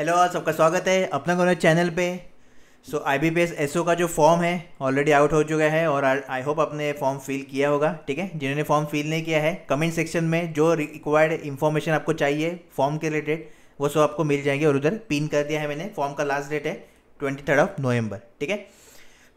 Hello आज सबका स्वागत है अपना को चैनल पे so I B P S S O का जो फॉर्म है ऑलरेडी आउट हो चुका है और आई होप आपने फॉर्म फिल किया होगा ठीक है जिन्होंने फॉर्म फिल नहीं किया है कमेंट सेक्शन में जो रिक्वायर्ड इन्फॉर्मेशन आपको चाहिए फॉर्म के रिलेटेड वो सब आपको मिल जाएंगे और उधर पिन कर दिया है मैंने फॉर्म का लास्ट डेट है ट्वेंटी थर्ड ऑफ नवंबर ठीक है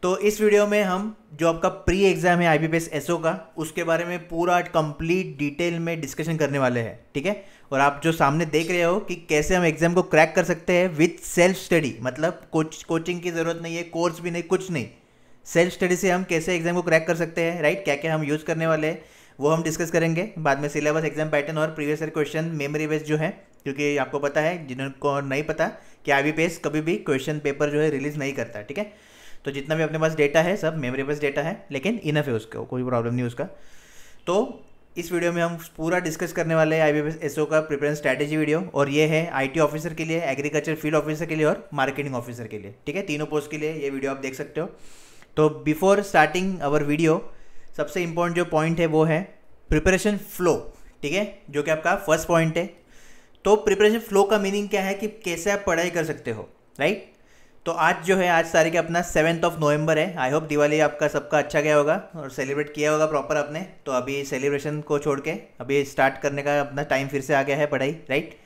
तो इस वीडियो में हम जो आपका प्री एग्ज़ाम है आई बी एसओ का उसके बारे में पूरा कंप्लीट डिटेल में डिस्कशन करने वाले हैं ठीक है और आप जो सामने देख रहे हो कि कैसे हम एग्ज़ाम को क्रैक कर सकते हैं विथ सेल्फ स्टडी मतलब कोच कोचिंग की ज़रूरत नहीं है कोर्स भी नहीं कुछ नहीं सेल्फ स्टडी से हम कैसे एग्ज़ाम को क्रैक कर सकते हैं राइट क्या क्या हम यूज़ करने वाले हैं वो हम डिस्कस करेंगे बाद में सिलेबस एग्जाम पैटर्न और previous year question memory based जो है क्योंकि आपको पता है जिनको नहीं पता कि आई बी कभी भी क्वेश्चन पेपर जो है रिलीज़ नहीं करता ठीक है तो जितना भी अपने पास डेटा है सब मेमोरी बस डेटा है लेकिन इनफ है उसका कोई प्रॉब्लम नहीं उसका तो इस वीडियो में हम पूरा डिस्कस करने वाले हैं आई बी का प्रिपरेंस स्ट्रैटेजी वीडियो और ये है आईटी ऑफिसर के लिए एग्रीकल्चर फील्ड ऑफिसर के लिए और मार्केटिंग ऑफिसर के लिए ठीक है तीनों पोस्ट के लिए ये वीडियो आप देख सकते हो तो बिफोर स्टार्टिंग अवर वीडियो सबसे इम्पोर्टेंट जो पॉइंट है वो है प्रिपरेशन फ्लो ठीक है जो कि आपका फर्स्ट पॉइंट है तो प्रिपरेशन फ्लो का मीनिंग क्या है कि कैसे आप पढ़ाई कर सकते हो राइट तो आज जो है आज तारीख अपना सेवन्थ ऑफ नवंबर है आई होप दिवाली आपका सबका अच्छा गया होगा और सेलिब्रेट किया होगा प्रॉपर आपने तो अभी सेलिब्रेशन को छोड़ के अभी स्टार्ट करने का अपना टाइम फिर से आ गया है पढ़ाई राइट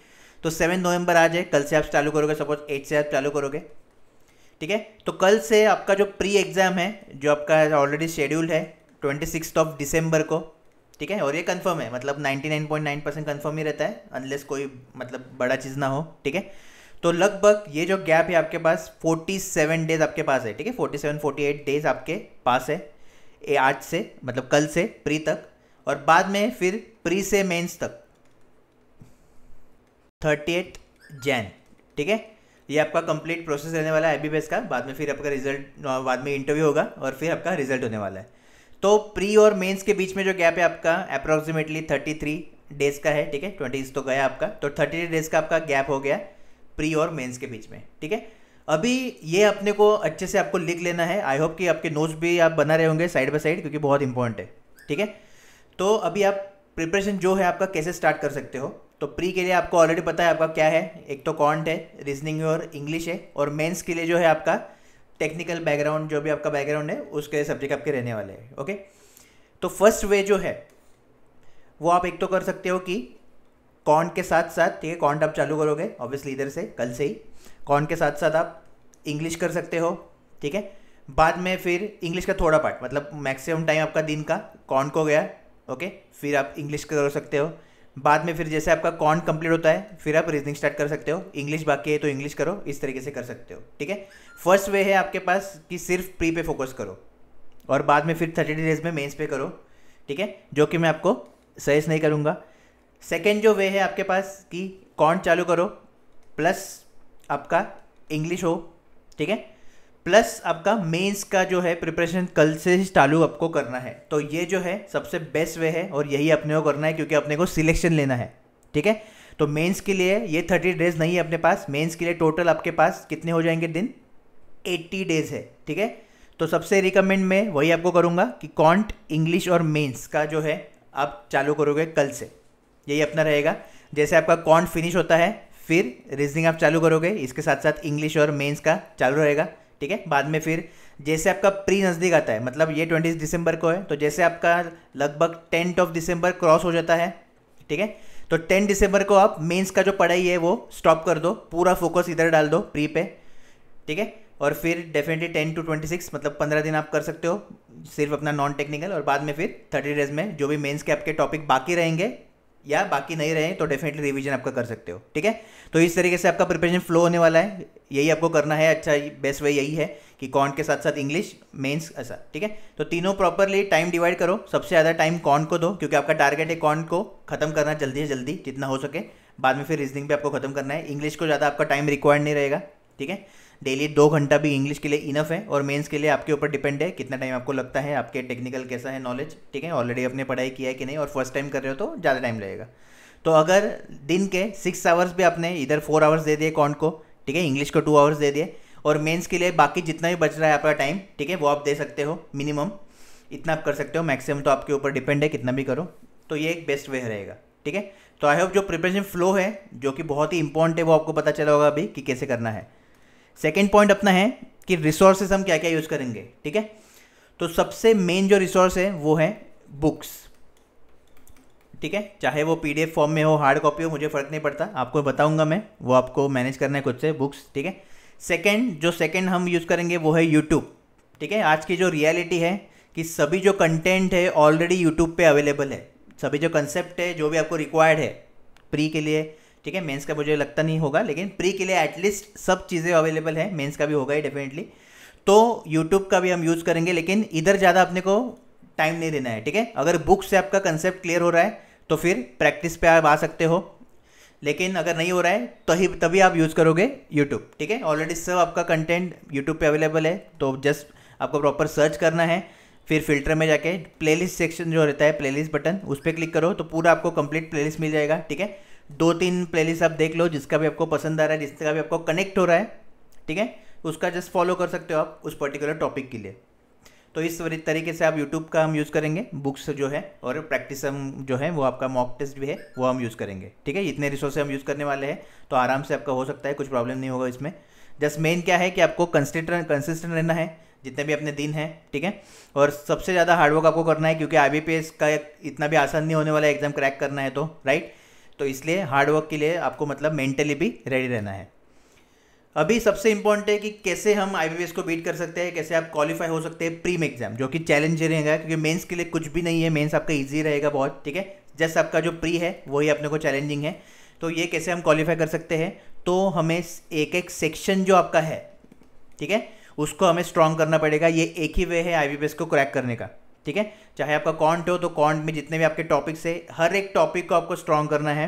तो सेवन नवंबर आज है कल से आप चालू करोगे सपोज एट से आप चालू करोगे ठीक है तो कल से आपका जो प्री एग्ज़ाम है जो आपका ऑलरेडी शेड्यूल है ट्वेंटी सिक्स ऑफ दिसंबर को ठीक है और ये कंफर्म है मतलब ninety nine point nine percent confirm ही रहता है अनलेस कोई मतलब बड़ा चीज़ ना हो ठीक है तो लगभग ये जो गैप है आपके पास 47 डेज आपके पास है ठीक है 47 48 डेज आपके पास है ए आज से मतलब कल से प्री तक और बाद में फिर प्री से मेंस तक 38 जैन ठीक है ये आपका कंप्लीट प्रोसेस रहने वाला है एबीबीएस का बाद में फिर आपका रिजल्ट बाद में इंटरव्यू होगा और फिर आपका रिजल्ट होने वाला है तो प्री और मेंस के बीच में जो गैप है आपका अप्रॉक्सीमेटली 33 डेज का है ठीक है ट्वेंटी तो गया आपका तो 33 डेज का आपका गैप हो गया प्री और मेंस के बीच में ठीक है अभी ये अपने को अच्छे से आपको लिख लेना है आई होप कि आपके नोट्स भी आप बना रहे होंगे साइड बाय साइड क्योंकि बहुत इंपॉर्टेंट है ठीक है तो अभी आप प्रिपरेशन जो है आपका कैसे स्टार्ट कर सकते हो तो प्री के लिए आपको ऑलरेडी पता है आपका क्या है एक तो कॉन्ट है रीजनिंग और इंग्लिश है और मेंस के लिए जो है आपका टेक्निकल बैकग्राउंड जो भी आपका बैकग्राउंड है उसके सब्जेक्ट आपके रहने वाले हैं ओके तो फर्स्ट वे जो है वो आप एक तो कर सकते हो कि कॉन्ट के साथ साथ ठीक है कॉन्ट आप चालू करोगे ऑब्वियसली इधर से कल से ही कॉन्ट के साथ साथ आप इंग्लिश कर सकते हो ठीक है बाद में फिर इंग्लिश का थोड़ा पार्ट मतलब मैक्सिमम टाइम आपका दिन का कॉन्ट को गया ओके फिर आप इंग्लिश कर सकते हो बाद में फिर जैसे आपका कॉन्ट कंप्लीट होता है फिर आप रीजनिंग स्टार्ट कर सकते हो इंग्लिश बाकी है तो इंग्लिश करो इस तरीके से कर सकते हो ठीक है फर्स्ट वे है आपके पास कि सिर्फ प्री पे फोकस करो और बाद में फिर थर्टी डेज में मेंस पे करो ठीक है जो कि मैं आपको सजेस्ट नहीं करूँगा सेकेंड जो वे है आपके पास कि कौन चालू करो प्लस आपका इंग्लिश हो ठीक है प्लस आपका मेंस का जो है प्रिपरेशन कल से ही चालू आपको करना है तो ये जो है सबसे बेस्ट वे है और यही अपने को करना है क्योंकि अपने को सिलेक्शन लेना है ठीक है तो मेंस के लिए ये थर्टी डेज नहीं है अपने पास मेंस के लिए टोटल आपके पास कितने हो जाएंगे दिन एट्टी डेज है ठीक है तो सबसे रिकमेंड मैं वही आपको करूँगा कि कॉन्ट इंग्लिश और मेन्स का जो है आप चालू करोगे कल से यही अपना रहेगा जैसे आपका कॉन्ट फिनिश होता है फिर रीजनिंग आप चालू करोगे इसके साथ साथ इंग्लिश और मेंस का चालू रहेगा ठीक है बाद में फिर जैसे आपका प्री नज़दीक आता है मतलब ये ट्वेंटी दिसंबर को है तो जैसे आपका लगभग टेंथ ऑफ दिसंबर क्रॉस हो जाता है ठीक है तो टेन दिसंबर को आप मेंस का जो पढ़ाई है वो स्टॉप कर दो पूरा फोकस इधर डाल दो प्री पे ठीक है और फिर definitely ten to twenty six मतलब पंद्रह दिन आप कर सकते हो सिर्फ अपना नॉन टेक्निकल और बाद में फिर थर्टी डेज में जो भी मेंस के आपके टॉपिक बाकी रहेंगे या बाकी नहीं रहे तो डेफिनेटली रिविजन आपका कर सकते हो ठीक है तो इस तरीके से आपका प्रिपरेशन फ्लो होने वाला है यही आपको करना है अच्छा बेस्ट वे यही है कि कॉन्ट के साथ साथ इंग्लिश मेंस ऐसा ठीक है तो तीनों प्रॉपरली टाइम डिवाइड करो सबसे ज़्यादा टाइम कॉन को दो क्योंकि आपका टारगेट है कॉन को खत्म करना जल्दी से जल्दी जितना हो सके बाद में फिर रीजनिंग पे आपको खत्म करना है इंग्लिश को ज़्यादा आपका टाइम रिक्वायर्ड नहीं रहेगा ठीक है डेली दो घंटा भी इंग्लिश के लिए इनफ है और मेंस के लिए आपके ऊपर डिपेंड है कितना टाइम आपको लगता है आपके टेक्निकल कैसा है नॉलेज ठीक है ऑलरेडी आपने पढ़ाई किया है कि नहीं और फर्स्ट टाइम कर रहे हो तो ज़्यादा टाइम लगेगा तो अगर दिन के सिक्स आवर्स भी आपने इधर फोर आवर्स दे दिए कॉन्ट को ठीक है इंग्लिश को टू आवर्स दे दिए और मेंस के लिए बाकी जितना भी बच रहा है आपका टाइम ठीक है वो आप दे सकते हो मिनिमम इतना आप कर सकते हो मैक्सिमम तो आपके ऊपर डिपेंड है कितना भी करो तो ये एक बेस्ट वे रहेगा ठीक है तो आई होप जो प्रिपरेशन फ्लो है जो कि बहुत ही इंपॉर्टेंट है वो आपको पता चला होगा अभी कि कैसे करना है सेकेंड पॉइंट अपना है कि रिसोर्सेज हम क्या क्या यूज़ करेंगे ठीक है तो सबसे मेन जो रिसोर्स है वो है बुक्स ठीक है चाहे वो पीडीएफ फॉर्म में हो हार्ड कॉपी हो मुझे फ़र्क नहीं पड़ता आपको बताऊंगा मैं वो आपको मैनेज करना है खुद से बुक्स ठीक है सेकेंड जो सेकेंड हम यूज़ करेंगे वो है यूट्यूब ठीक है आज की जो रियलिटी है कि सभी जो कंटेंट है ऑलरेडी यूट्यूब पे अवेलेबल है सभी जो कंसेप्ट है जो भी आपको रिक्वायर्ड है प्री के लिए ठीक है मेंस का मुझे लगता नहीं होगा लेकिन प्री के लिए एटलीस्ट सब चीज़ें अवेलेबल है मेंस का भी होगा ही डेफिनेटली तो यूट्यूब का भी हम यूज़ करेंगे लेकिन इधर ज़्यादा अपने को टाइम नहीं देना है ठीक है अगर बुक से आपका कंसेप्ट क्लियर हो रहा है तो फिर प्रैक्टिस पे आप आ सकते हो लेकिन अगर नहीं हो रहा है तो ही तभी आप यूज़ करोगे यूट्यूब ठीक है ऑलरेडी सब आपका कंटेंट यूट्यूब पे अवेलेबल है तो जस्ट आपको प्रॉपर सर्च करना है फिर फिल्टर में जाके प्लेलिस्ट सेक्शन जो रहता है प्लेलिस्ट बटन उस पर क्लिक करो तो पूरा आपको कंप्लीट प्लेलिस्ट मिल जाएगा ठीक है दो तीन प्लेलिस्ट आप देख लो जिसका भी आपको पसंद आ रहा है जिसका भी आपको कनेक्ट हो रहा है ठीक है उसका जस्ट फॉलो कर सकते हो आप उस पर्टिकुलर टॉपिक के लिए तो इस तरीके से आप यूट्यूब का हम यूज़ करेंगे बुक्स जो है और प्रैक्टिस हम जो है वो आपका मॉक टेस्ट भी है वो हम यूज़ करेंगे ठीक है इतने रिसोर्स हम यूज़ करने वाले हैं तो आराम से आपका हो सकता है कुछ प्रॉब्लम नहीं होगा इसमें जस्ट मेन क्या है कि आपको कंसिस्टेंट कंसिस्टेंट रहना है जितने भी अपने दिन हैं ठीक है और सबसे ज़्यादा हार्डवर्क आपको करना है क्योंकि आई का इतना भी आसान नहीं होने वाला है एग्ज़ाम क्रैक करना है तो राइट तो इसलिए हार्डवर्क के लिए आपको मतलब मेंटली भी रेडी रहना है अभी सबसे इम्पॉर्टेंट है कि कैसे हम आई को बीट कर सकते हैं कैसे आप क्वालिफाई हो सकते हैं प्रीम एग्जाम जो कि चैलेंज रहेगा क्योंकि मेंस के लिए कुछ भी नहीं है मेंस आपका इजी रहेगा बहुत ठीक है जस्ट आपका जो प्री है वही अपने को चैलेंजिंग है तो ये कैसे हम क्वालिफाई कर सकते हैं तो हमें एक एक सेक्शन जो आपका है ठीक है उसको हमें स्ट्रांग करना पड़ेगा ये एक ही वे है आई को क्रैक करने का ठीक है चाहे आपका कॉन्ट हो तो कॉन्ट में जितने भी आपके टॉपिक्स है हर एक टॉपिक को आपको स्ट्रॉन्ग करना है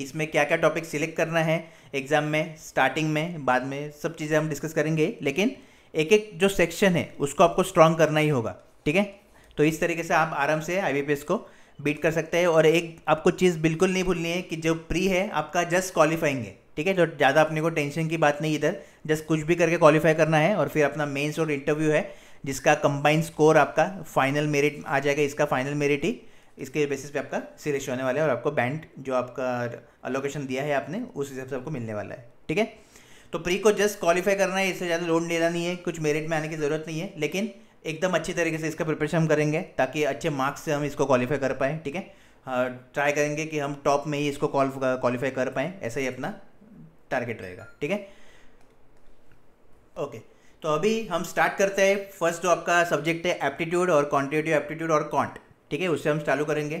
इसमें क्या क्या टॉपिक सिलेक्ट करना है एग्जाम में स्टार्टिंग में बाद में सब चीज़ें हम डिस्कस करेंगे लेकिन एक एक जो सेक्शन है उसको आपको स्ट्रॉन्ग करना ही होगा ठीक है तो इस तरीके से आप आराम से आई को बीट कर सकते हैं और एक आपको चीज़ बिल्कुल नहीं भूलनी है कि जो प्री है आपका जस्ट क्वालिफाइंग है ठीक है तो ज़्यादा अपने को टेंशन की बात नहीं इधर जस्ट कुछ भी करके क्वालिफाई करना है और फिर अपना मेंस और इंटरव्यू है जिसका कंबाइंड स्कोर आपका फाइनल मेरिट आ जाएगा इसका फाइनल मेरिट ही इसके बेसिस पे आपका सिलेक्शन होने वाला है और आपको बैंड जो आपका अलोकेशन दिया है आपने उस हिसाब से आपको मिलने वाला है ठीक है तो प्री को जस्ट क्वालिफाई करना है इससे ज़्यादा लोन लेना नहीं है कुछ मेरिट में आने की ज़रूरत नहीं है लेकिन एकदम अच्छी तरीके से इसका प्रिपरेशन हम करेंगे ताकि अच्छे मार्क्स से हम इसको क्वालिफाई कर पाएँ ठीक है ट्राई हाँ, करेंगे कि हम टॉप में ही इसको क्वालिफाई कर पाएँ ऐसा ही अपना टारगेट रहेगा ठीक है ओके तो अभी हम स्टार्ट करते हैं फर्स्ट जो आपका सब्जेक्ट है एप्टीट्यूड और क्वान्टिटिव एप्टीट्यूड और कॉन्ट ठीक है उससे हम चालू करेंगे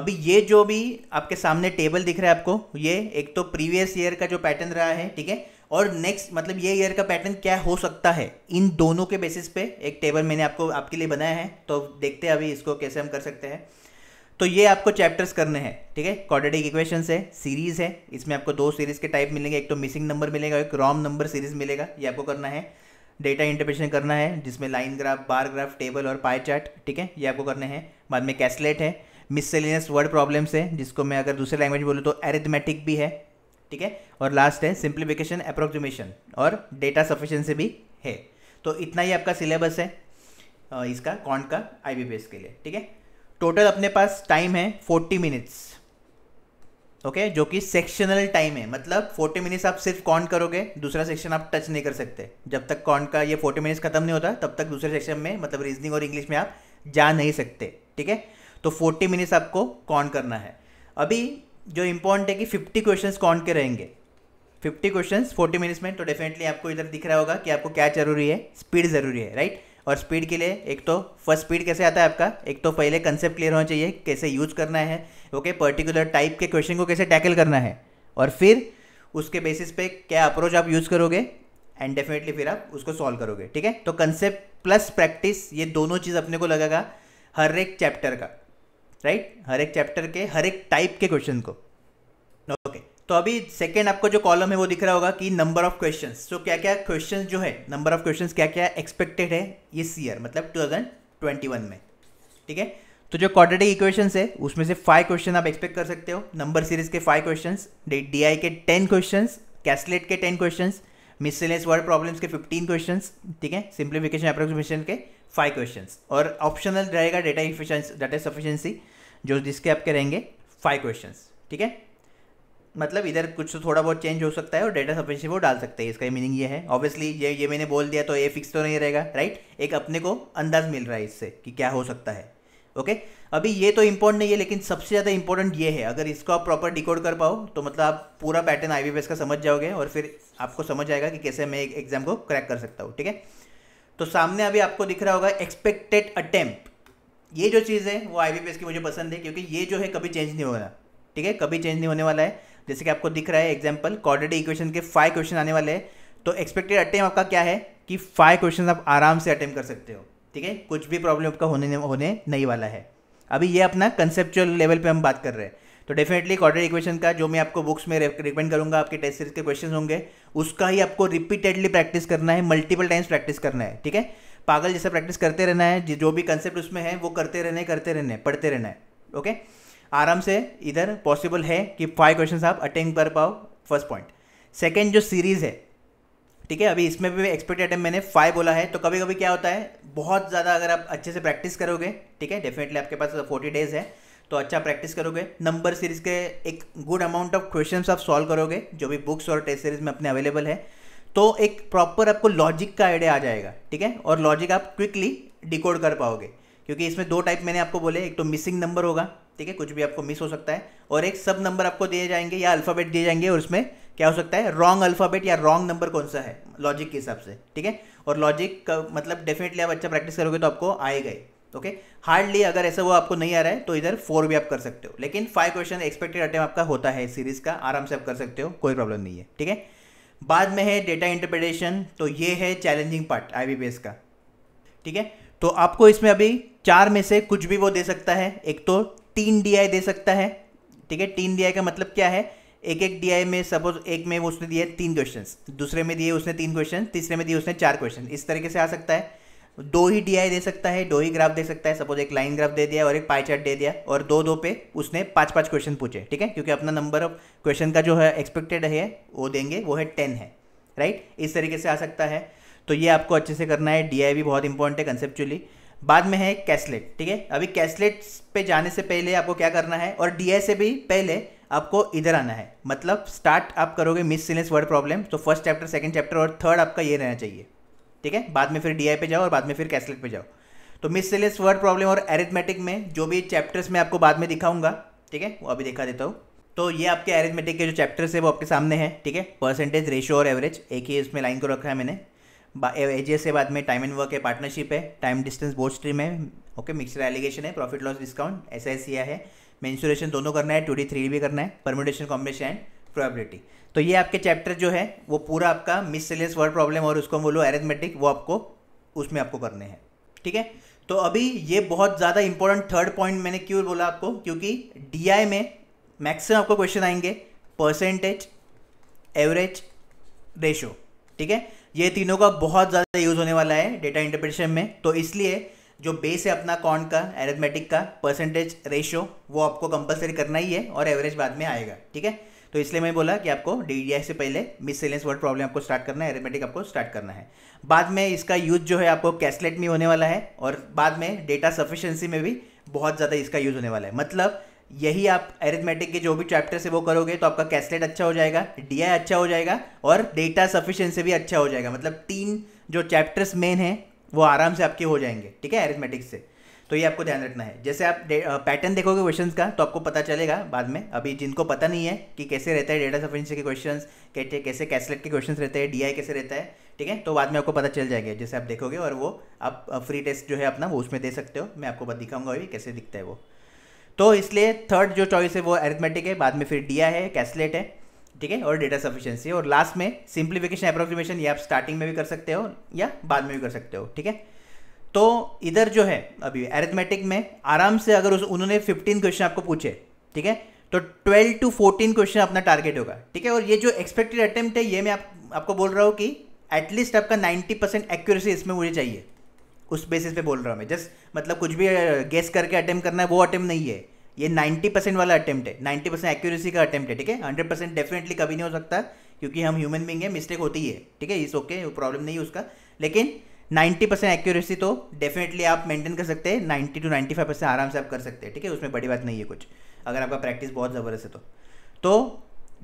अभी ये जो भी आपके सामने टेबल दिख रहा है आपको ये एक तो प्रीवियस ईयर का जो पैटर्न रहा है ठीक है और नेक्स्ट मतलब ये ईयर का पैटर्न क्या हो सकता है इन दोनों के बेसिस पे एक टेबल मैंने आपको आपके लिए बनाया है तो देखते हैं अभी इसको कैसे हम कर सकते हैं तो ये आपको चैप्टर्स करने हैं ठीक है क्वाड्रेटिक इक्वेशन है सीरीज़ है इसमें आपको दो सीरीज़ के टाइप मिलेंगे एक तो मिसिंग नंबर मिलेगा एक रॉम नंबर सीरीज़ मिलेगा ये आपको करना है डेटा इंटरप्रेशन करना है जिसमें line graph bar graph table और पाई चार्ट ठीक है ये आपको करने हैं बाद में कैसलेट है मिससेलिनियस वर्ड प्रॉब्लम्स है जिसको मैं अगर दूसरे लैंग्वेज बोलूँ तो एरिथमेटिक भी है ठीक है और लास्ट है सिंप्लीफिकेशन अप्रोक्सीमेशन और डेटा सफिशेंसी भी है तो इतना ही आपका सिलेबस है इसका कॉन्ट का आई के लिए ठीक है टोटल अपने पास टाइम है फोर्टी मिनट्स ओके okay, जो कि सेक्शनल टाइम है मतलब 40 मिनट्स आप सिर्फ काउंट करोगे दूसरा सेक्शन आप टच नहीं कर सकते जब तक काउंट का ये 40 मिनट्स खत्म नहीं होता तब तक दूसरे सेक्शन में मतलब रीजनिंग और इंग्लिश में आप जा नहीं सकते ठीक है तो 40 मिनट्स आपको काउंट करना है अभी जो इम्पोर्टेंट है कि फिफ्टी क्वेश्चन काउंट के रहेंगे फिफ्टी क्वेश्चन फोर्टी मिनट्स में तो डेफिनेटली आपको इधर दिख रहा होगा कि आपको क्या जरूरी है स्पीड ज़रूरी है राइट और स्पीड के लिए एक तो फर्स्ट स्पीड कैसे आता है आपका एक तो पहले कंसेप्ट क्लियर होना चाहिए कैसे यूज करना है ओके पर्टिकुलर टाइप के क्वेश्चन को कैसे टैकल करना है और फिर उसके बेसिस पे क्या अप्रोच आप यूज़ करोगे एंड डेफिनेटली फिर आप उसको सॉल्व करोगे ठीक है तो कंसेप्ट प्लस प्रैक्टिस ये दोनों चीज़ अपने को लगेगा हर एक चैप्टर का राइट right? हर एक चैप्टर के हर एक टाइप के क्वेश्चन को ओके okay. तो अभी सेकेंड आपको जो कॉलम है वो दिख रहा होगा कि नंबर ऑफ क्वेश्चन तो क्या क्या क्वेश्चन जो है नंबर ऑफ क्वेश्चन क्या क्या एक्सपेक्टेड है इस ईयर मतलब 2021 में ठीक है तो जो क्वाड्रेटिक इक्वेशन है उसमें से फाइव क्वेश्चन आप एक्सपेक्ट कर सकते हो नंबर सीरीज के फाइव क्वेश्चन डी आई के टेन क्वेश्चन कैसलेट के ten question miscellaneous word problems के फिफ्टीन क्वेश्चन ठीक है सिंप्लीफिकेशन अप्रोक्सीमेशन के फाइव क्वेश्चन और ऑप्शनल रहेगा डेटा इफिशंस डाटा सफिशियंसी जो जिसके आपके रहेंगे फाइव क्वेश्चन ठीक है मतलब इधर कुछ तो थोड़ा बहुत चेंज हो सकता है और डेटा सफिशेंसी वो डाल सकते हैं इसका मीनिंग ये है ऑब्वियसली ये ये मैंने बोल दिया तो ये फिक्स तो नहीं रहेगा राइट एक अपने को अंदाज मिल रहा है इससे कि क्या हो सकता है ओके अभी ये तो इम्पोर्टेंट नहीं है लेकिन सबसे ज़्यादा इंपॉर्टेंट ये है अगर इसको आप प्रॉपर डिकोड कर पाओ तो मतलब आप पूरा पैटर्न आई वी का समझ जाओगे और फिर आपको समझ आएगा कि कैसे मैं एक एग्जाम को क्रैक कर सकता हूँ ठीक है तो सामने अभी आपको दिख रहा होगा एक्सपेक्टेड अटैम्प्ट ये जो चीज़ है वो आई की मुझे पसंद है क्योंकि ये जो है कभी चेंज नहीं होगा ठीक है कभी चेंज नहीं होने वाला है जैसे कि आपको दिख रहा है एग्जाम्पल क्वाड्रेटिक इक्वेशन के फाइव क्वेश्चन आने वाले हैं तो एक्सपेक्टेड अटेम्प आपका क्या है कि फाइव क्वेश्चन आप आराम से अटेम्प कर सकते हो ठीक है कुछ भी प्रॉब्लम आपका होने होने नहीं वाला है अभी ये अपना कंसेप्चुअल लेवल पे हम बात कर रहे हैं तो डेफिनेटली क्वाड्रेटिक इक्वेशन का जो मैं आपको बुक्स में रिकमेंड करूंगा आपके टेस्ट सीरीज के क्वेश्चन होंगे उसका ही आपको रिपीटेडली प्रैक्टिस करना है मल्टीपल टाइम्स प्रैक्टिस करना है ठीक है पागल जैसा प्रैक्टिस करते रहना है जो भी कंसेप्ट उसमें है वो करते रहने करते रहने पढ़ते रहना है ओके आराम से इधर पॉसिबल है कि फाइव क्वेश्चन आप अटेंड कर पाओ फर्स्ट पॉइंट सेकेंड जो सीरीज़ है ठीक है अभी इसमें भी एक्सपेक्टेड अटेम्प मैंने फाइव बोला है तो कभी कभी क्या होता है बहुत ज़्यादा अगर आप अच्छे से प्रैक्टिस करोगे ठीक है डेफिनेटली आपके पास फोर्टी डेज है तो अच्छा प्रैक्टिस करोगे नंबर सीरीज के एक गुड अमाउंट ऑफ क्वेश्चन आप सॉल्व करोगे जो भी बुक्स और टेस्ट सीरीज में अपने अवेलेबल है तो एक प्रॉपर आपको लॉजिक का आइडिया आ जाएगा ठीक है और लॉजिक आप क्विकली डिकोड कर पाओगे क्योंकि इसमें दो टाइप मैंने आपको बोले एक तो मिसिंग नंबर होगा ठीक है कुछ भी आपको मिस हो सकता है और एक सब नंबर आपको दिए जाएंगे या अल्फ़ाबेट दिए जाएंगे और उसमें क्या हो सकता है रॉन्ग अल्फ़ाबेट या रॉन्ग नंबर कौन सा है लॉजिक के हिसाब से ठीक है और लॉजिक का मतलब डेफिनेटली आप अच्छा प्रैक्टिस करोगे तो आपको आएगा ओके हार्डली अगर ऐसा वो आपको नहीं आ रहा है तो इधर फोर भी आप कर सकते हो लेकिन फाइव क्वेश्चन एक्सपेक्टेड अटैम्प आपका होता है सीरीज का आराम से आप कर सकते हो कोई प्रॉब्लम नहीं है ठीक है बाद में है डेटा इंटरप्रिटेशन तो ये है चैलेंजिंग पार्ट आई का ठीक है तो आपको इसमें अभी चार में से कुछ भी वो दे सकता है एक तो तीन डी दे सकता है ठीक है तीन डी का मतलब क्या है एक एक डी में सपोज एक में वो उसने दिए तीन क्वेश्चन दूसरे में दिए उसने तीन क्वेश्चन तीसरे में दिए उसने चार क्वेश्चन इस तरीके से आ सकता है दो ही डी दे सकता है दो ही ग्राफ दे सकता है सपोज एक लाइन ग्राफ दे दिया और एक पाई चार्ट दे दिया और दो दो पे उसने पाँच पाँच क्वेश्चन पूछे ठीक है क्योंकि अपना नंबर ऑफ क्वेश्चन का जो है एक्सपेक्टेड है वो देंगे वो है टेन है राइट इस तरीके से आ सकता है तो ये आपको अच्छे से करना है डी भी बहुत इंपॉर्टेंट है कंसेप्चुअली बाद में है कैसलेट ठीक है अभी कैसलेट पे जाने से पहले आपको क्या करना है और डी से भी पहले आपको इधर आना है मतलब स्टार्ट आप करोगे मिस सिलेंस वर्ड प्रॉब्लम तो फर्स्ट चैप्टर सेकंड चैप्टर और थर्ड आपका ये रहना चाहिए ठीक है बाद में फिर डी पे जाओ और बाद में फिर कैसलेट पे जाओ तो मिस सिलेंस वर्ड प्रॉब्लम और एरिथमेटिक में जो भी चैप्टर्स मैं आपको बाद में दिखाऊंगा ठीक है वो अभी दिखा देता हूँ तो ये आपके एरिथमेटिक के जो चैप्टर्स है वो आपके सामने है ठीक है परसेंटेज रेशियो और एवरेज एक ही इसमें लाइन को रखा है मैंने एजीएस के बाद में टाइम एंड वर्क है पार्टनरशिप है टाइम डिस्टेंस बोर्ड स्ट्रीम है ओके मिक्सर एलिगेशन है profit loss discount S I C है मैंसुरेशन दोनों करना है टू डी थ्री भी करना है परमोडेशन कॉम्बिनेशन एंड प्रोबेबिलिटी तो ये आपके चैप्टर जो है वो पूरा आपका मिससेलियस वर्ड प्रॉब्लम और उसको बोलो एरेथमेटिक वो आपको उसमें आपको करने हैं ठीक है तो अभी ये बहुत ज़्यादा इंपॉर्टेंट थर्ड पॉइंट मैंने क्यों बोला आपको क्योंकि डी में मैक्सिमम आपको क्वेश्चन आएंगे परसेंटेज एवरेज रेशो ठीक है ये तीनों का बहुत ज़्यादा यूज़ होने वाला है डेटा इंटरप्रिटेशन में तो इसलिए जो बेस है अपना कॉन्ट का एरेथमेटिक का परसेंटेज रेशियो वो आपको कंपलसरी करना ही है और एवरेज बाद में आएगा ठीक है तो इसलिए मैं बोला कि आपको डी e से पहले मिससेलेंस वर्ड प्रॉब्लम आपको स्टार्ट करना है एरेथमेटिक आपको स्टार्ट करना है बाद में इसका यूज़ जो है आपको कैसलेट में होने वाला है और बाद में डेटा सफिशेंसी में भी बहुत ज़्यादा इसका यूज़ होने वाला है मतलब यही आप एरिथमेटिक के जो भी चैप्टर से वो करोगे तो आपका कैसलेट अच्छा हो जाएगा डी अच्छा हो जाएगा और डेटा सफिशेंसी भी अच्छा हो जाएगा मतलब तीन जो चैप्टर्स मेन हैं वो आराम से आपके हो जाएंगे ठीक है एरिथमेटिक्स से तो ये आपको ध्यान रखना है जैसे आप पैटर्न देखोगे क्वेश्चन का तो आपको पता चलेगा बाद में अभी जिनको पता नहीं है कि कैसे रहता है डेटा सफिशेंसी के क्वेश्चन कैसे कैसे कैसलेट के क्वेश्चन रहते हैं डी कैसे रहता है ठीक है तो बाद में आपको पता चल जाएगा जैसे आप देखोगे और वो आप फ्री टेस्ट जो है अपना वो उसमें दे सकते हो मैं आपको दिखाऊंगा अभी कैसे दिखता है वो तो इसलिए थर्ड जो चॉइस है वो एरिथमेटिक है बाद में फिर डिया है कैसलेट है ठीक है और डेटा सफिशियंसी और लास्ट में सिंप्लीफिकेशन अप्रोक्सीमेशन ये आप स्टार्टिंग में भी कर सकते हो या बाद में भी कर सकते हो ठीक है तो इधर जो है अभी एरिथमेटिक में आराम से अगर उस उन्होंने फिफ्टीन क्वेश्चन आपको पूछे ठीक है तो ट्वेल्व टू फोर्टीन क्वेश्चन अपना टारगेट होगा ठीक है और ये जो एक्सपेक्टेड अटैम्प्ट है ये मैं आप, आपको बोल रहा हूँ कि एटलीस्ट आपका नाइन्टी परसेंट एक्यूरेसी इसमें मुझे चाहिए उस बेसिस पे बोल रहा हूँ मैं जस्ट मतलब कुछ भी गेस करके अटैम्प्ट करना है वो अटैम्प्ट नहीं है ये नाइन्टी परसेंट वाला अटेम्प्ट है नाइन्टी परसेंट एक्यूरेसी का अटेम्प्ट है ठीक है हंड्रेड परसेंट डेफिनेटली कभी नहीं हो सकता क्योंकि हम ह्यूमन बींग है मिस्टेक होती है ठीक है इस ओके प्रॉब्लम नहीं है उसका लेकिन नाइन्टी परसेंट एक्यूरेसी तो डेफिनेटली आप मेंटेन कर सकते हैं ninety to ninety five percent आराम से आप कर सकते हैं ठीक है उसमें बड़ी बात नहीं है कुछ अगर आपका प्रैक्टिस बहुत ज़बरदस्त है तो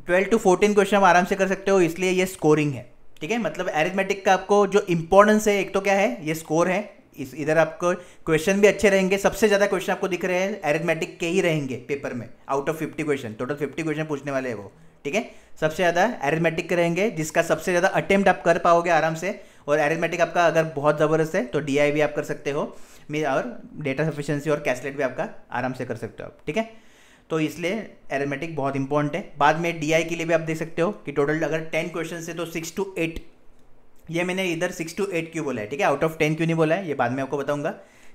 ट्वेल्व टू फोर्टीन क्वेश्चन आप आराम से कर सकते हो इसलिए ये स्कोरिंग है ठीक है मतलब एरिथमेटिक का आपको जो इंपॉर्टेंस है एक तो क्या है ये स्कोर है इस इधर आपको क्वेश्चन भी अच्छे रहेंगे सबसे ज़्यादा क्वेश्चन आपको दिख रहे हैं एरिथमेटिक के ही रहेंगे पेपर में out of fifty question total fifty question पूछने वाले हैं वो ठीक है सबसे ज़्यादा एरिथमेटिक के रहेंगे जिसका सबसे ज़्यादा अटेम्प्ट आप कर पाओगे आराम से और एरिथमेटिक आपका अगर बहुत ज़बरदस्त है तो डी भी आप कर सकते हो और डेटा सफिशियंसी और कैसलेट भी आपका आराम से कर सकते हो आप ठीक है तो इसलिए एरोमेटिक बहुत इंपॉर्टेंट है बाद में डीआई के लिए भी आप देख सकते हो कि टोटल अगर टेन क्वेश्चन है तो सिक्स टू एट ये मैंने इधर सिक्स टू एट क्यों बोला है ठीक है आउट ऑफ टेन क्यों नहीं बोला है ये बाद में आपको बताऊंगा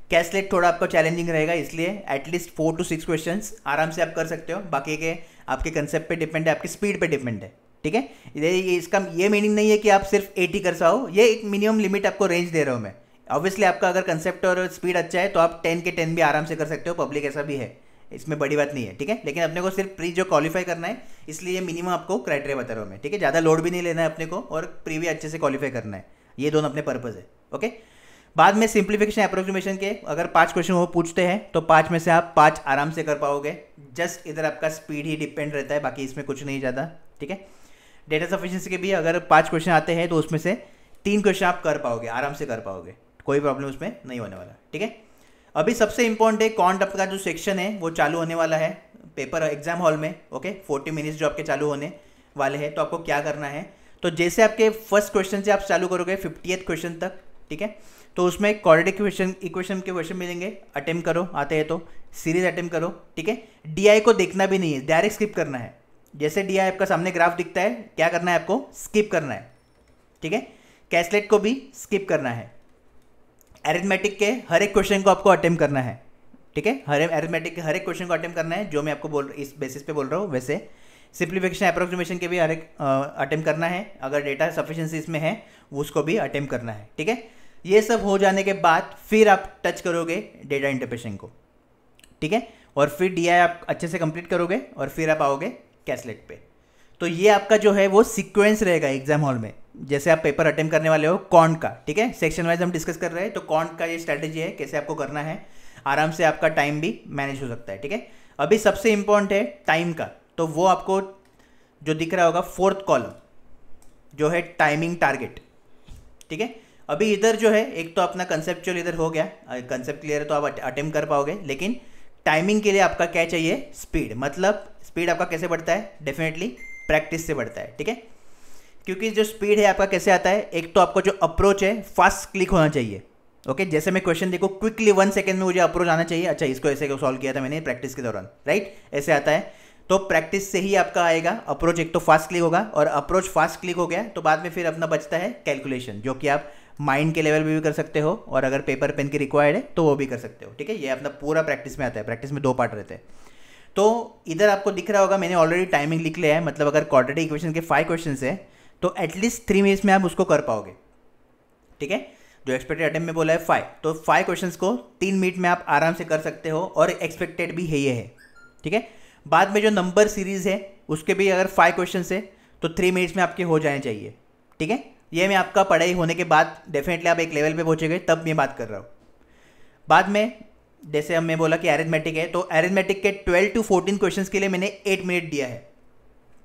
कैसलेट थोड़ा आपका चैलेंजिंग रहेगा इसलिए at least four to six question आराम से आप कर सकते हो बाकी के आपके कंसेप्ट पे डिपेंड है आपकी स्पीड पे डिपेंड है ठीक है ये इसका ये मीनिंग नहीं है कि आप सिर्फ एटी कर साओ ये एक मिनिमम लिमिट आपको रेंज दे रहा हूँ मैं ऑब्वियसली आपका अगर कंसेप्ट और स्पीड अच्छा है तो आप टेन के टेन भी आराम से कर सकते हो पब्लिक ऐसा भी है इसमें बड़ी बात नहीं है ठीक है लेकिन अपने को सिर्फ प्री जो क्वालिफाई करना है इसलिए मिनिमम आपको क्राइटेरिया बता रहा हूँ मैं ठीक है ज़्यादा लोड भी नहीं लेना है अपने को और प्री भी अच्छे से क्वालिफाई करना है ये दोनों अपने पर्पज़ है ओके बाद में सिंप्लीफिकेशन अप्रोक्सीमेशन के अगर पाँच क्वेश्चन वो पूछते हैं तो पाँच में से आप पाँच आराम से कर पाओगे जस्ट इधर आपका स्पीड ही डिपेंड रहता है बाकी इसमें कुछ नहीं ज़्यादा ठीक है डेटा सफिशेंसी के भी अगर पाँच क्वेश्चन आते हैं तो उसमें से तीन क्वेश्चन आप कर पाओगे आराम से कर पाओगे कोई प्रॉब्लम उसमें नहीं होने वाला ठीक है अभी सबसे इंपॉर्टेंट है कॉन्ट आपका जो सेक्शन है वो चालू होने वाला है पेपर एग्जाम हॉल में ओके फोर्टी मिनट्स जो आपके चालू होने वाले हैं तो आपको क्या करना है तो जैसे आपके फर्स्ट क्वेश्चन से आप चालू करोगे फिफ्टी क्वेश्चन तक ठीक है तो उसमें क्वाड्रेटिक क्वेश्चन इक्वेशन के क्वेश्चन मिलेंगे अटेम्प करो आते हैं तो सीरीज अटेम्प करो ठीक है डी को देखना भी नहीं है डायरेक्ट स्किप करना है जैसे आई आपका सामने ग्राफ दिखता है क्या करना है आपको स्किप करना है ठीक है कैसलेट को भी स्किप करना है एरिथमेटिक के हर एक क्वेश्चन को आपको अटेम्प्ट करना है ठीक है हर एरिथमेटिक के हर एक क्वेश्चन को अटेम्प्ट करना है जो मैं आपको बोल इस बेसिस पे बोल रहा हूँ वैसे सिंप्लीफिकेशन अप्रोक्सीमेशन के भी हर एक अटेम्प्ट करना है अगर डेटा सफिशेंसी इसमें है उसको भी अटेम्प्ट करना है ठीक है ये सब हो जाने के बाद फिर आप टच करोगे डेटा इंटरप्रेशन को ठीक है और फिर डी आप अच्छे से कंप्लीट करोगे और फिर आप आओगे कैसलेट पे तो ये आपका जो है वो सिक्वेंस रहेगा एग्जाम हॉल में जैसे आप पेपर अटेम्प्ट करने वाले हो कॉन्ट का ठीक है सेक्शन वाइज हम डिस्कस कर रहे हैं तो कॉन्ट का ये स्ट्रैटेजी है कैसे आपको करना है आराम से आपका टाइम भी मैनेज हो सकता है ठीक है अभी सबसे इंपॉर्टेंट है टाइम का तो वो आपको जो दिख रहा होगा फोर्थ कॉलम जो है टाइमिंग टारगेट ठीक है अभी इधर जो है एक तो अपना कंसेप्चुअल इधर हो गया कंसेप्ट क्लियर है तो आप अटेम्प कर पाओगे लेकिन टाइमिंग के लिए आपका क्या चाहिए स्पीड मतलब स्पीड आपका कैसे बढ़ता है डेफिनेटली प्रैक्टिस से बढ़ता है ठीक है क्योंकि जो स्पीड है आपका कैसे आता है एक तो आपका जो अप्रोच है फास्ट क्लिक होना चाहिए ओके okay, जैसे मैं क्वेश्चन देखो क्विकली वन सेकेंड में मुझे अप्रोच आना चाहिए अच्छा इसको ऐसे सॉल्व किया था मैंने प्रैक्टिस के दौरान राइट ऐसे आता है तो प्रैक्टिस से ही आपका आएगा अप्रोच एक तो फास्ट क्लिक होगा और अप्रोच फास्ट क्लिक हो गया तो बाद में फिर अपना बचता है कैलकुलेशन जो कि आप माइंड के लेवल पर भी कर सकते हो और अगर पेपर पेन की रिक्वायर्ड है तो वो भी कर सकते हो ठीक है ये अपना पूरा प्रैक्टिस में आता है प्रैक्टिस में दो पार्ट रहते हैं तो इधर आपको दिख रहा होगा मैंने ऑलरेडी टाइमिंग लिख लिया है मतलब अगर क्वाड्रेटिक इक्वेशन के फाइव क्वेश्चन है तो एटलीस्ट थ्री मिनट्स में आप उसको कर पाओगे ठीक है जो एक्सपेक्टेड अटैम्प में बोला है फाइव तो फाइव क्वेश्चन को तीन मिनट में आप आराम से कर सकते हो और एक्सपेक्टेड भी है ये है ठीक है बाद में जो नंबर सीरीज़ है उसके भी अगर फाइव क्वेश्चन है तो थ्री मिनट्स में आपके हो जाने चाहिए ठीक है ये मैं आपका पढ़ाई होने के बाद डेफिनेटली आप एक लेवल पे पहुँचेंगे तब मैं बात कर रहा हूँ बाद में जैसे हमने बोला कि एरिथमेटिक है तो एरिथमेटिक के ट्वेल्व टू फोर्टीन क्वेश्चंस के लिए मैंने एट मिनट दिया है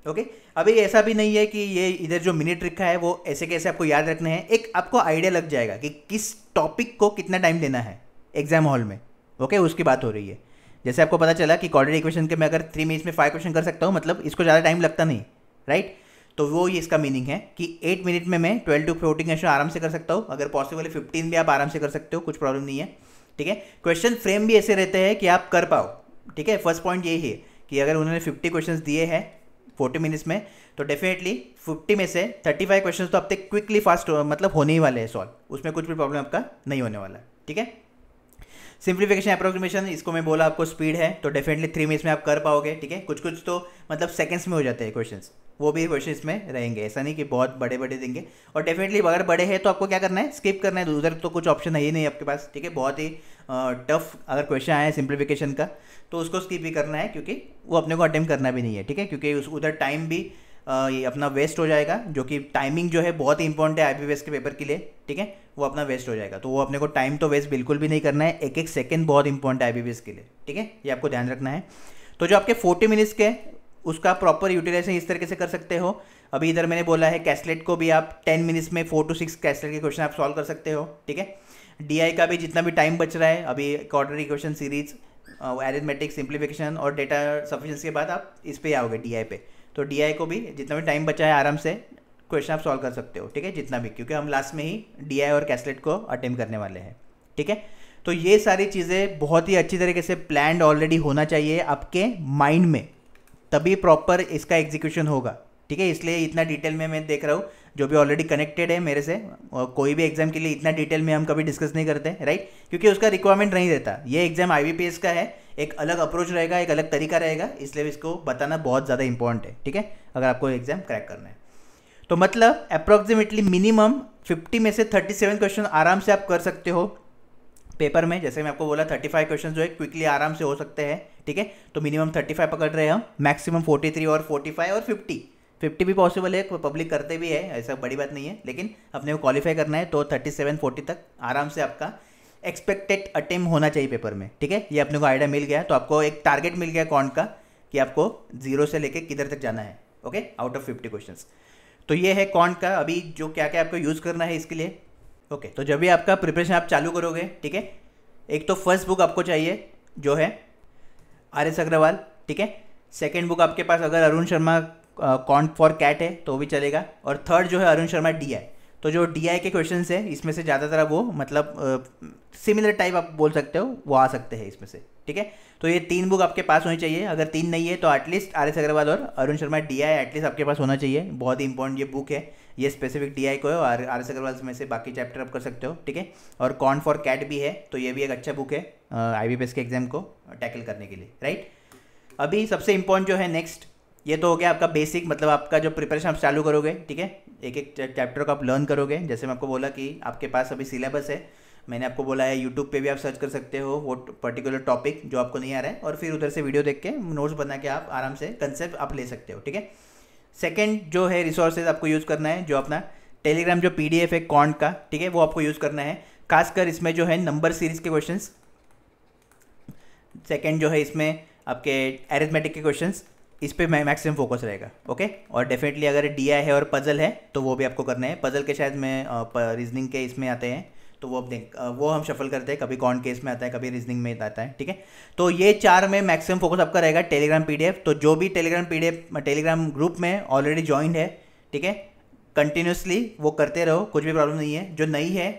ओके अभी ऐसा भी नहीं है कि ये इधर जो मिनट रखा है वो ऐसे कैसे आपको याद रखने हैं एक आपको आइडिया लग जाएगा कि किस टॉपिक को कितना टाइम देना है एग्जाम हॉल में ओके okay? उसकी बात हो रही है जैसे आपको पता चला कि क्वाड्रेटिक इक्वेशन के मैं अगर थ्री मिनट्स में फाइव क्वेश्चन कर सकता हूँ मतलब इसको ज़्यादा टाइम लगता नहीं राइट तो वो ये इसका मीनिंग है कि एट मिनट में मैं ट्वेल्व टू फोर्टीन क्वेश्चन आराम से कर सकता हूँ अगर पॉसिबल है फिफ्टीन भी आप आराम से कर सकते हो कुछ प्रॉब्लम नहीं है ठीक है क्वेश्चन फ्रेम भी ऐसे रहते हैं कि आप कर पाओ ठीक है फर्स्ट पॉइंट यही है कि अगर उन्होंने फिफ्टी क्वेश्चन दिए हैं फोर्टी मिनट्स में तो डेफिनेटली फिफ्टी में से थर्टी फाइव क्वेश्चन तो आपके क्विकली फास्ट मतलब होने ही वाले हैं सॉल्व उसमें कुछ भी प्रॉब्लम आपका नहीं होने वाला ठीक है सिंप्लीफिकेशन अप्रोक्सीमेशन इसको मैं बोला आपको स्पीड है तो डेफिनेटली थ्री मिनट्स में आप कर पाओगे ठीक है कुछ कुछ तो मतलब सेकेंड्स में हो जाते हैं क्वेश्चन वो भी क्वेश्चन में रहेंगे ऐसा नहीं कि बहुत बड़े बड़े देंगे और डेफिनेटली अगर बड़े हैं तो आपको क्या करना है स्किप करना है उधर तो कुछ ऑप्शन है ही नहीं आपके पास ठीक है बहुत ही टफ अगर क्वेश्चन आए सिंप्लीफिकेशन का तो उसको स्किप भी करना है क्योंकि वो अपने को अटेम्प्ट करना भी नहीं है ठीक है क्योंकि उस उधर टाइम भी ये अपना वेस्ट हो जाएगा जो कि टाइमिंग जो है बहुत ही इंपॉर्टेंट है आई के पेपर के लिए ठीक है वो अपना वेस्ट हो जाएगा तो वो अपने को टाइम तो वेस्ट बिल्कुल भी नहीं करना है एक एक सेकेंड बहुत इंपॉर्टेंट है आई के लिए ठीक है ये आपको ध्यान रखना है तो जो आपके फोर्टी मिनट्स के उसका प्रॉपर यूटिलाइजेशन इस तरीके से कर सकते हो अभी इधर मैंने बोला है कैसलेट को भी आप टेन मिनट्स में फोर टू सिक्स कैसलेट के क्वेश्चन आप सॉल्व कर सकते हो ठीक है डी का भी जितना भी टाइम बच रहा है अभी quarter equation series arithmetic simplification और डेटा सफिशेंसी के बाद आप इस पर आओगे डी पे तो डी को भी जितना भी टाइम बचा है आराम से क्वेश्चन आप सॉल्व कर सकते हो ठीक है जितना भी क्योंकि हम लास्ट में ही डी और कैसलेट को अटेम्प करने वाले हैं ठीक है तो ये सारी चीज़ें बहुत ही अच्छी तरीके से प्लान ऑलरेडी होना चाहिए आपके माइंड में तभी प्रॉपर इसका एग्जीक्यूशन होगा ठीक है इसलिए इतना डिटेल में मैं देख रहा हूँ जो भी ऑलरेडी कनेक्टेड है मेरे से कोई भी एग्ज़ाम के लिए इतना डिटेल में हम कभी डिस्कस नहीं करते राइट क्योंकि उसका रिक्वायरमेंट नहीं रहता ये एग्ज़ाम आई का है एक अलग अप्रोच रहेगा एक अलग तरीका रहेगा इसलिए इसको बताना बहुत ज़्यादा इंपॉर्टेंट है ठीक है अगर आपको एग्ज़ाम क्रैक करना है तो मतलब अप्रॉक्सीमेटली मिनिमम 50 में से 37 क्वेश्चन आराम से आप कर सकते हो पेपर में जैसे मैं आपको बोला 35 क्वेश्चन जो है क्विकली आराम से हो सकते हैं ठीक है तो मिनिमम 35 पकड़ रहे हैं हम मैक्सिमम 43 और 45 और 50 फिफ्टी भी पॉसिबल है पब्लिक करते भी है ऐसा बड़ी बात नहीं है लेकिन अपने को क्वालिफाई करना है तो थर्टी सेवन फोर्टी तक आराम से आपका एक्सपेक्टेड अटेम्प होना चाहिए पेपर में ठीक है ये अपने को आइडिया मिल गया तो आपको एक टारगेट मिल गया कौन का कि आपको जीरो से लेके किधर तक जाना है okay out of fifty question तो ये है कौन का अभी जो क्या क्या आपको यूज़ करना है इसके लिए ओके तो जब भी आपका प्रिपरेशन आप चालू करोगे ठीक है एक तो फर्स्ट बुक आपको चाहिए जो है आर एस अग्रवाल ठीक है सेकेंड बुक आपके पास अगर Arun Sharma quant for CAT है तो भी चलेगा और थर्ड जो है अरुण शर्मा डी आई तो जो डी आई के क्वेश्चन है इसमें से ज़्यादातर वो मतलब सिमिलर टाइप आप बोल सकते हो वो आ सकते हैं इसमें से ठीक है तो ये तीन बुक आपके पास होनी चाहिए अगर तीन नहीं है तो एटलीस्ट आर एस अग्रवाल और Arun Sharma D I at least आपके पास होना चाहिए बहुत ही इंपॉर्टेंट ये बुक है ये स्पेसिफिक डी आई को है और आर एस अग्रवाल में से बाकी चैप्टर आप कर सकते हो ठीक है और कॉन फॉर कैट भी है तो ये भी एक अच्छा बुक है आई बी पी एस के एग्जाम को टैकल करने के लिए राइट अभी सबसे इंपॉर्टेंट जो है नेक्स्ट ये तो हो गया आपका बेसिक मतलब आपका जो प्रिपरेशन आप चालू करोगे ठीक है एक एक चैप्टर को आप लर्न करोगे जैसे मैं आपको बोला कि आपके पास अभी सिलेबस है मैंने आपको बोला है यूट्यूब पे भी आप सर्च कर सकते हो वो पर्टिकुलर टॉपिक जो आपको नहीं आ रहा है और फिर उधर से वीडियो देख के नोट्स बना के आप आराम से कंसेप्ट आप ले सकते हो ठीक है सेकेंड जो है रिसोर्सेज आपको यूज़ करना है जो अपना टेलीग्राम जो पी है कॉन्ट का ठीक है वो आपको यूज़ करना है खासकर इसमें जो है नंबर सीरीज के क्वेश्चन सेकेंड जो है इसमें आपके एरिथमेटिक के क्वेश्चन इस पर मैक्सिमम फोकस रहेगा ओके और डेफिनेटली अगर डी है और पजल है तो वो भी आपको करना है पजल के शायद में रीजनिंग के इसमें आते हैं तो वो अब देख वो हम शफल करते हैं कभी कौन केस में आता है कभी रीजनिंग में आता है ठीक है तो ये चार में मैक्सिमम फोकस आपका रहेगा टेलीग्राम पीडीएफ तो जो भी टेलीग्राम पीडीएफ टेलीग्राम ग्रुप में ऑलरेडी ज्वाइन है ठीक है कंटिन्यूसली वो करते रहो कुछ भी प्रॉब्लम नहीं है जो नई है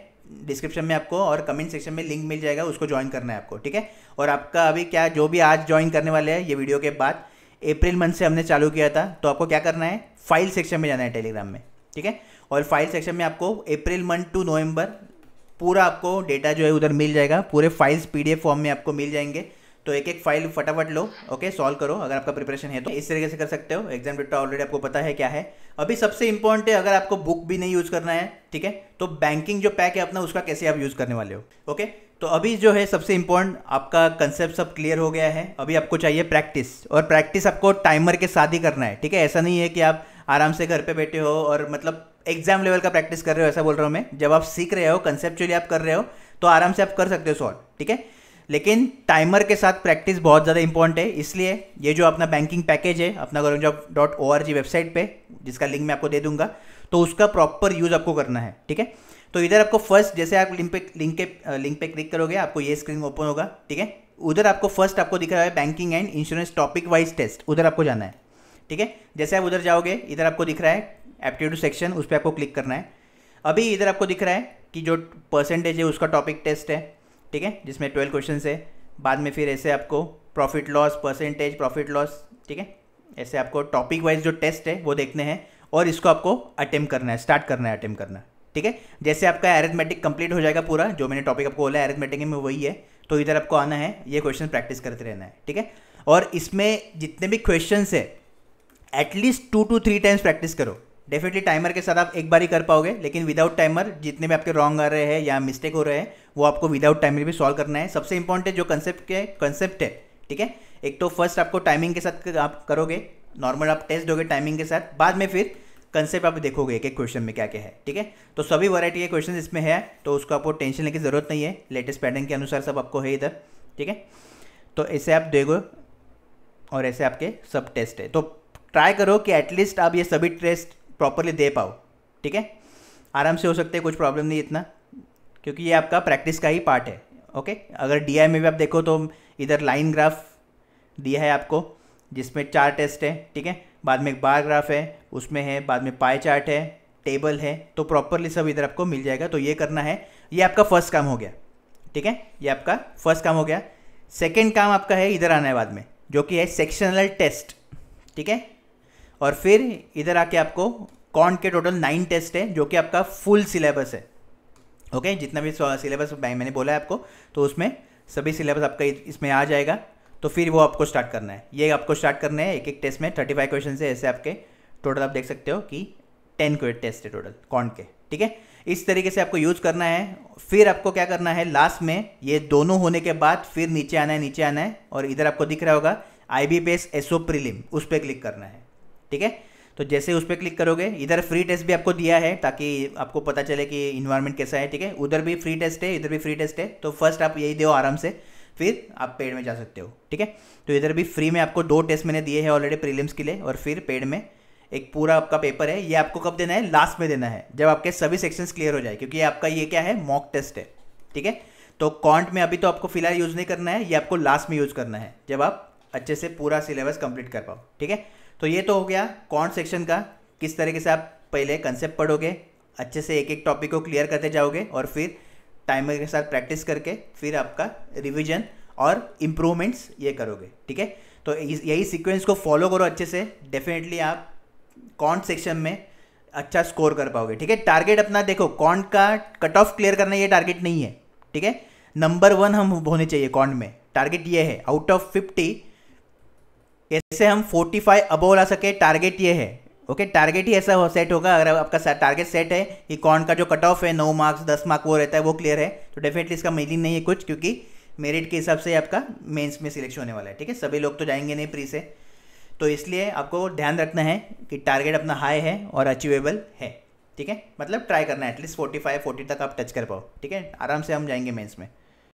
डिस्क्रिप्शन में आपको और कमेंट सेक्शन में लिंक मिल जाएगा उसको ज्वाइन करना है आपको ठीक है और आपका अभी क्या जो भी आज ज्वाइन करने वाले हैं ये वीडियो के बाद अप्रैल मंथ से हमने चालू किया था तो आपको क्या करना है फाइल सेक्शन में जाना है टेलीग्राम में ठीक है और फाइल सेक्शन में आपको अप्रैल मंथ टू नवंबर पूरा आपको डेटा जो है उधर मिल जाएगा पूरे फाइल्स पीडीएफ फॉर्म में आपको मिल जाएंगे तो एक एक फाइल फटाफट लो ओके सॉल्व करो अगर आपका प्रिपरेशन है तो इस तरीके से कर सकते हो एग्जाम डेटा ऑलरेडी आपको पता है क्या है अभी सबसे इंपॉर्टेंट है अगर आपको बुक भी नहीं यूज़ करना है ठीक है तो बैंकिंग जो पैक है अपना उसका कैसे आप यूज़ करने वाले हो ओके तो अभी जो है सबसे इम्पोर्टेंट आपका कंसेप्ट सब क्लियर हो गया है अभी आपको चाहिए प्रैक्टिस और प्रैक्टिस आपको टाइमर के साथ ही करना है ठीक है ऐसा नहीं है कि आप आराम से घर पे बैठे हो और मतलब एग्जाम लेवल का प्रैक्टिस कर रहे हो ऐसा बोल रहा हूँ मैं जब आप सीख रहे हो कंसेप्चुअली आप कर रहे हो तो आराम से आप कर सकते हो सॉल्व ठीक है लेकिन टाइमर के साथ प्रैक्टिस बहुत ज़्यादा इंपॉर्टेंट है इसलिए ये जो अपना बैंकिंग पैकेज है अपना government job dot O R G website पर जिसका लिंक मैं आपको दे दूंगा तो उसका प्रॉपर यूज़ आपको करना है ठीक है तो इधर आपको फर्स्ट जैसे आप लिंक पे लिंक के लिंक पे क्लिक करोगे आपको ये स्क्रीन ओपन होगा ठीक है उधर आपको फर्स्ट आपको दिख रहा है banking and insurance topic wise test उधर आपको जाना है ठीक है जैसे आप उधर जाओगे इधर आपको दिख रहा है एप्टीट्यूड सेक्शन उस पर आपको क्लिक करना है अभी इधर आपको दिख रहा है कि जो परसेंटेज है उसका टॉपिक टेस्ट है ठीक है जिसमें ट्वेल्व क्वेश्चन है बाद में फिर ऐसे आपको profit loss percentage profit loss ठीक है ऐसे आपको टॉपिक वाइज जो टेस्ट है वो देखने हैं और इसको आपको अटेम्प्ट करना है स्टार्ट करना है अटेम्प्ट करना ठीक है जैसे आपका एरिथमेटिक कंप्लीट हो जाएगा पूरा जो मैंने टॉपिक आपको बोला है एरिथमेटिक में वही है तो इधर आपको आना है ये क्वेश्चन प्रैक्टिस करते रहना है ठीक है और इसमें जितने भी क्वेश्चन है at least two two three times practice करो डेफिनेटली टाइमर के साथ आप एक बार ही कर पाओगे लेकिन विदाउट टाइमर जितने भी आपके रॉन्ग आ रहे हैं या मिस्टेक हो रहे हैं वो आपको विदाउट टाइमर भी सॉल्व करना है सबसे इंपॉर्टेंट जो कंसेप्ट के कंसेप्ट है ठीक है एक तो फर्स्ट आपको टाइमिंग के साथ आप करोगे नॉर्मल आप टेस्ट दोगे टाइमिंग के साथ बाद में फिर कंसेप्ट आप देखोगे एक एक क्वेश्चन में क्या क्या है ठीक है तो सभी वैरायटी के क्वेश्चन इसमें है तो उसको आपको टेंशन लेने की ज़रूरत नहीं है लेटेस्ट पैटर्न के अनुसार सब आपको है इधर ठीक है तो ऐसे आप देखो और ऐसे आपके सब टेस्ट है तो ट्राई करो कि एटलीस्ट आप ये सभी टेस्ट प्रॉपरली दे पाओ ठीक है आराम से हो सकते हैं कुछ प्रॉब्लम नहीं इतना क्योंकि ये आपका प्रैक्टिस का ही पार्ट है ओके अगर डी में भी आप देखो तो इधर लाइन ग्राफ दिया है आपको जिसमें चार टेस्ट है ठीक है बाद में एक बार ग्राफ है उसमें है बाद में पाई चार्ट है टेबल है तो प्रॉपरली सब इधर आपको मिल जाएगा तो ये करना है ये आपका फर्स्ट काम हो गया ठीक है ये आपका फर्स्ट काम हो गया सेकेंड काम आपका है इधर आना है बाद में जो कि है सेक्शनल टेस्ट ठीक है और फिर इधर आके आपको कॉन्ट के टोटल नाइन टेस्ट है जो कि आपका फुल सिलेबस है ओके जितना भी सिलेबस मैंने बोला है आपको तो उसमें सभी सिलेबस आपका इसमें आ जाएगा तो फिर वो आपको स्टार्ट करना है ये आपको स्टार्ट करना है एक एक टेस्ट में थर्टी फाइव क्वेश्चन है ऐसे आपके टोटल आप देख सकते हो कि टेन क्वेश्चन टेस्ट है टोटल कौन के ठीक है इस तरीके से आपको यूज करना है फिर आपको क्या करना है लास्ट में ये दोनों होने के बाद फिर नीचे आना है नीचे आना है और इधर आपको दिख रहा होगा आई बी बेस एसओ प्रीलिम उस पर क्लिक करना है ठीक है तो जैसे उस पर क्लिक करोगे इधर फ्री टेस्ट भी आपको दिया है ताकि आपको पता चले कि इन्वायरमेंट कैसा है ठीक है उधर भी फ्री टेस्ट है इधर भी फ्री टेस्ट है तो फर्स्ट आप यही दो आराम से फिर आप पेड में जा सकते हो ठीक है तो इधर भी फ्री में आपको दो टेस्ट मैंने दिए हैं ऑलरेडी प्रीलिम्स के लिए और फिर पेड में एक पूरा आपका पेपर है ये आपको कब देना है लास्ट में देना है जब आपके सभी सेक्शंस क्लियर हो जाए क्योंकि आपका ये क्या है मॉक टेस्ट है ठीक है तो कॉन्ट में अभी तो आपको फिलहाल यूज़ नहीं करना है ये आपको लास्ट में यूज़ करना है जब आप अच्छे से पूरा सिलेबस कंप्लीट कर पाओ ठीक है तो ये तो हो गया कॉन्ट सेक्शन का किस तरीके से आप पहले कंसेप्ट पढ़ोगे अच्छे से एक एक टॉपिक को क्लियर करते जाओगे और फिर टाइमर के साथ प्रैक्टिस करके फिर आपका रिविजन और इम्प्रूवमेंट्स ये करोगे ठीक है तो यही सिक्वेंस को फॉलो करो अच्छे से डेफिनेटली आप कौन सेक्शन में अच्छा स्कोर कर पाओगे ठीक है टारगेट अपना देखो कौन का कट ऑफ क्लियर करना ये टारगेट नहीं है ठीक है नंबर वन हम होने चाहिए कौन में टारगेट ये है आउट ऑफ फिफ्टी कैसे हम फोर्टी फाइव अबोव ला सके टारगेट ये है ओके टारगेट ही ऐसा हो सेट होगा अगर आपका टारगेट सेट है कि कौन का जो कट ऑफ है नौ मार्क्स दस मार्क वो रहता है वो क्लियर है तो डेफिनेटली इसका मीनिंग नहीं है कुछ क्योंकि मेरिट के हिसाब से आपका मेंस में सिलेक्शन होने वाला है ठीक है सभी लोग तो जाएंगे नहीं प्री से तो इसलिए आपको ध्यान रखना है कि टारगेट अपना हाई है और अचीवेबल है ठीक है मतलब ट्राई करना है एटलीस्ट फोर्टी फाइव फोर्टी तक आप टच कर पाओ ठीक है आराम से हम जाएंगे मेंस में